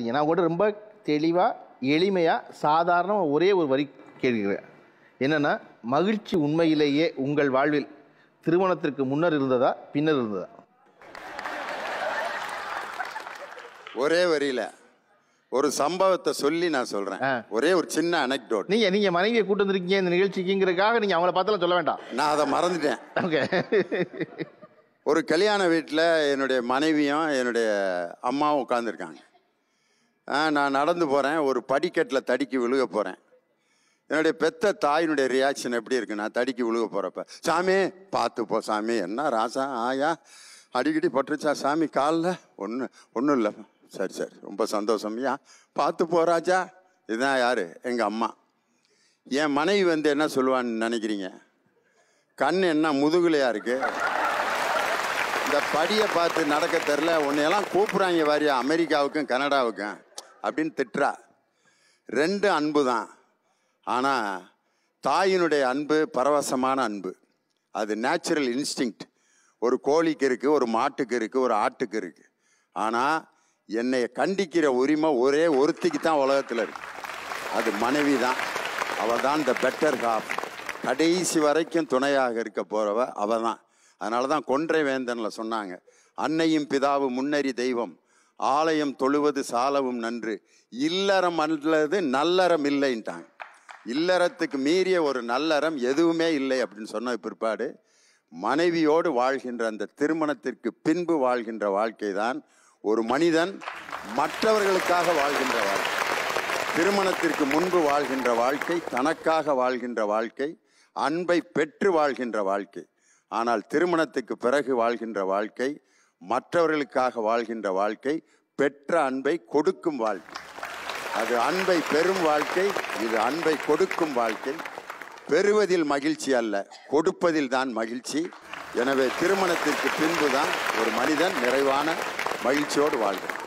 இது நான் கூட ரொம்ப தெளிவாக எளிமையாக சாதாரணமாக ஒரே ஒரு வரி கேட்கிறேன் என்னென்னா மகிழ்ச்சி உண்மையிலேயே உங்கள் வாழ்வில் திருமணத்திற்கு முன்னர் இருந்ததா பின்னர் இருந்ததா ஒரே வரியில ஒரு சம்பவத்தை சொல்லி நான் சொல்றேன் ஒரே ஒரு சின்ன அனெக்டோட் நீங்க நீங்க மனைவியை கூட்டு வந்துருக்கீங்க இந்த நிகழ்ச்சிக்குங்கிறதுக்காக நீங்க அவங்கள பார்த்தலாம் சொல்ல வேண்டாம் நான் அதை மறந்துட்டேன் ஓகே ஒரு கல்யாண வீட்டில் என்னுடைய மனைவியும் என்னுடைய அம்மாவும் உட்காந்துருக்காங்க நான் நடந்து போகிறேன் ஒரு படிக்கட்டில் தடுக்கி விழுக போகிறேன் என்னுடைய பெத்த தாயினுடைய ரியாக்ஷன் எப்படி இருக்கு நான் தடுக்கி விழுக போகிறப்ப சாமி பார்த்து போ சாமி என்ன ராசா ஆயா அடிக்கடி பட்டுருச்சா சாமி காலில் ஒன்று ஒன்றும் இல்லை சரி சரி ரொம்ப சந்தோஷம் ஐயா பார்த்து போகிறாச்சா இதுதான் யார் எங்கள் அம்மா என் மனைவி வந்து என்ன சொல்லுவான்னு நினைக்கிறீங்க கண் என்ன முதுகுலையாக இருக்கு இந்த படியை பார்த்து நடக்க தெரில உன்னையெல்லாம் கூப்பிட்றாங்க வாரியா அமெரிக்காவுக்கும் கனடாவுக்கும் அப்படின்னு திட்டுறா ரெண்டு அன்பு தான் ஆனால் தாயினுடைய அன்பு பரவசமான அன்பு அது நேச்சுரல் இன்ஸ்டிங்க்ட் ஒரு கோழிக்கு இருக்குது ஒரு மாட்டுக்கு இருக்குது ஒரு ஆட்டுக்கு இருக்குது ஆனால் என்னை கண்டிக்கிற உரிமை ஒரே ஒருத்திக்கு தான் உலகத்தில் இருக்கு அது மனைவி தான் அவள் தான் இந்த பெட்டர் ஹாஃப் கடைசி வரைக்கும் துணையாக இருக்க போகிறவ அவள் தான் அதனால தான் கொன்றை வேந்தனில் சொன்னாங்க அன்னையும் பிதாவும் முன்னறி தெய்வம் ஆலயம் தொழுவது சாலவும் நன்று இல்லறம் அல்லது நல்லறம் இல்லைன்ட்டாங்க இல்லறத்துக்கு மீறிய ஒரு நல்லறம் எதுவுமே இல்லை அப்படின்னு சொன்ன பிற்பாடு மனைவியோடு வாழ்கின்ற அந்த திருமணத்திற்கு பின்பு வாழ்கின்ற வாழ்க்கை தான் ஒரு மனிதன் மற்றவர்களுக்காக வாழ்கின்ற வாழ்க்கை திருமணத்திற்கு முன்பு வாழ்கின்ற வாழ்க்கை தனக்காக வாழ்கின்ற வாழ்க்கை அன்பை பெற்று வாழ்கின்ற வாழ்க்கை ஆனால் திருமணத்துக்கு பிறகு வாழ்கின்ற வாழ்க்கை மற்றவர்களுக்காக வாழ்கின்ற வாழ்க்கை பெற்ற அன்பை கொடுக்கும் வாழ்க்கை அது அன்பை பெறும் வாழ்க்கை இது அன்பை கொடுக்கும் வாழ்க்கை பெறுவதில் மகிழ்ச்சி அல்ல கொடுப்பதில் தான் மகிழ்ச்சி எனவே திருமணத்திற்கு பின்புதான் ஒரு மனிதன் நிறைவான மகிழ்ச்சியோடு வாழ்கிறார்